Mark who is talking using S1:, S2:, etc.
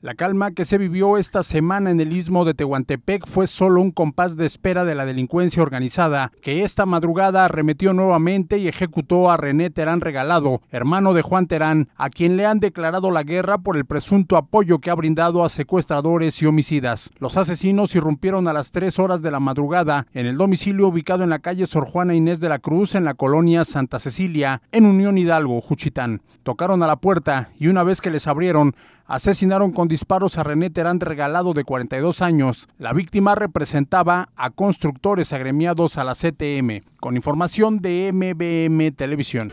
S1: La calma que se vivió esta semana en el istmo de Tehuantepec fue solo un compás de espera de la delincuencia organizada, que esta madrugada arremetió nuevamente y ejecutó a René Terán Regalado, hermano de Juan Terán, a quien le han declarado la guerra por el presunto apoyo que ha brindado a secuestradores y homicidas. Los asesinos irrumpieron a las 3 horas de la madrugada en el domicilio ubicado en la calle Sor Juana Inés de la Cruz, en la colonia Santa Cecilia, en Unión Hidalgo, Juchitán. Tocaron a la puerta y una vez que les abrieron, asesinaron con disparos a René Terán Regalado de 42 años. La víctima representaba a constructores agremiados a la CTM, con información de MBM Televisión.